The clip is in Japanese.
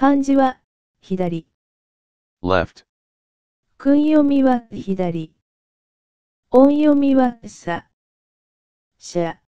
漢字は、左。left。訓読みは、左。音読みは、さ。しゃ。